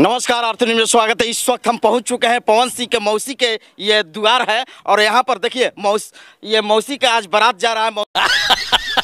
नमस्कार आरती न्यूज में स्वागत है इस वक्त हम पहुंच चुके हैं पवन सिंह के मौसी के ये द्वार है और यहाँ पर देखिए मौस ये मौसी का आज बारात जा रहा है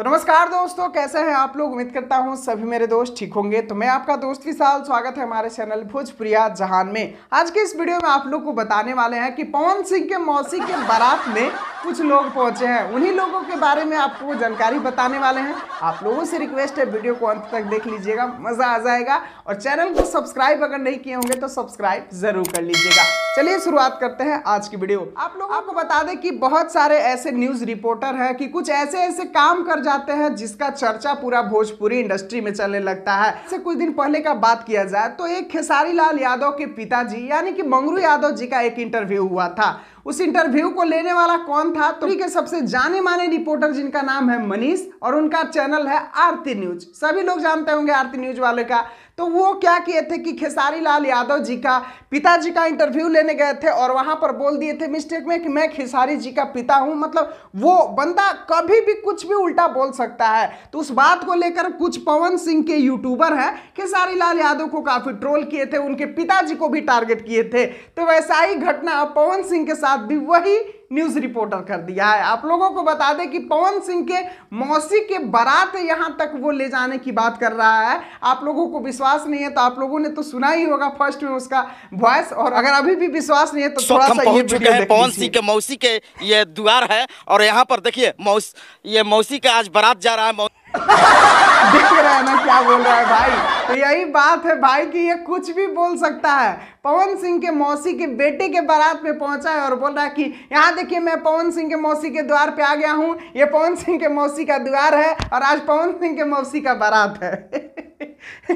तो नमस्कार दोस्तों कैसे हैं आप लोग उम्मीद करता हूं सभी मेरे दोस्त ठीक होंगे तो मैं आपका दोस्त विशाल स्वागत है हमारे चैनल भोजप्रिया जहान में आज के इस वीडियो में आप लोग को बताने वाले हैं कि पवन सिंह के मौसी के बारात में कुछ लोग पहुंचे हैं उन्हीं लोगों के बारे में आपको जानकारी बताने वाले हैं आप लोगों से रिक्वेस्ट है वीडियो को अंत तक देख लीजिएगा मज़ा आ जाएगा और चैनल को सब्सक्राइब अगर नहीं किए होंगे तो सब्सक्राइब ज़रूर कर लीजिएगा चलिए शुरुआत करते हैं आज की वीडियो आप लोग आपको बता दें कि बहुत सारे ऐसे न्यूज़ रिपोर्टर हैं कि कुछ ऐसे ऐसे काम कर जाते हैं जिसका चर्चा पूरा भोजपुरी इंडस्ट्री में चलने लगता है से कुछ दिन पहले का बात किया जाए तो एक खेसारी लाल यादव के पिताजी यानी कि मंगरू यादव जी का एक इंटरव्यू हुआ था उस इंटरव्यू को लेने वाला कौन था तो के सबसे जाने माने रिपोर्टर जिनका नाम है मनीष और उनका चैनल है आरती न्यूज सभी लोग जानते होंगे आरती न्यूज वाले का तो वो क्या किए थे कि खेसारी लाल यादव जी का पिताजी का इंटरव्यू लेने गए थे और वहां पर बोल दिए थे मिस्टेक में कि मैं खेसारी जी का पिता हूं मतलब वो बंदा कभी भी कुछ भी उल्टा बोल सकता है तो उस बात को लेकर कुछ पवन सिंह के यूट्यूबर हैं खेसारी लाल यादव को काफी ट्रोल किए थे उनके पिताजी को भी टारगेट किए थे तो वैसा ही घटना पवन सिंह के साथ साथ भी वही न्यूज रिपोर्टर कर दिया है आप लोगों को बता दें कि पवन सिंह के मौसी के बारात यहां तक वो ले जाने की बात कर रहा है आप लोगों को विश्वास नहीं है तो आप लोगों ने तो सुना ही होगा फर्स्ट में उसका वॉयस और अगर अभी भी विश्वास नहीं है तो थोड़ा सा पहुंच चुके हैं पवन सिंह के मौसी के ये द्वार है और यहाँ पर देखिए मौस ये मौसी का आज बारात जा रहा है दिख रहा है ना क्या बोल रहा है भाई तो यही बात है भाई कि ये कुछ भी बोल सकता है पवन सिंह के मौसी के बेटे के बारात में पहुंचा है और बोल रहा है कि यहाँ देखिए मैं पवन सिंह के मौसी के द्वार पे आ गया हूँ ये पवन सिंह के मौसी का द्वार है और आज पवन सिंह के मौसी का बारात है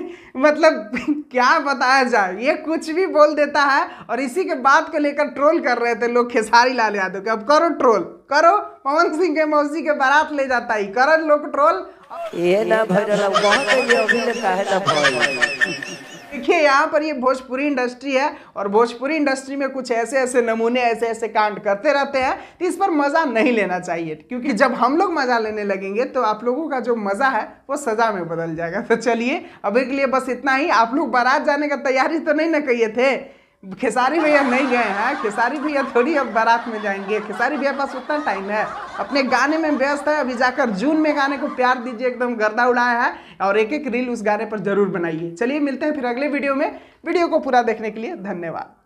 मतलब क्या बताया जाए ये कुछ भी बोल देता है और इसी के बात को लेकर ट्रोल कर रहे थे लोग खेसारी लाल यादव के अब करो ट्रोल करो पवन सिंह के मौसी के बारात ले जाता ही करो लोग ट्रोल ये ना भजन देखिए यहाँ पर ये भोजपुरी इंडस्ट्री है और भोजपुरी इंडस्ट्री में कुछ ऐसे ऐसे नमूने ऐसे ऐसे कांड करते रहते हैं तो इस पर मज़ा नहीं लेना चाहिए क्योंकि जब हम लोग मज़ा लेने लगेंगे तो आप लोगों का जो मज़ा है वो सज़ा में बदल जाएगा तो चलिए अभी के लिए बस इतना ही आप लोग बारात जाने का तैयारी तो नहीं ना कहिए थे खेसारी भैया नहीं गए हैं खेसारी भैया थोड़ी अब बारात में जाएंगे खेसारी भैया पास उतना टाइम है अपने गाने में व्यस्त है अभी जाकर जून में गाने को प्यार दीजिए एकदम गर्दा उड़ाया है और एक एक रील उस गाने पर जरूर बनाइए चलिए मिलते हैं फिर अगले वीडियो में वीडियो को पूरा देखने के लिए धन्यवाद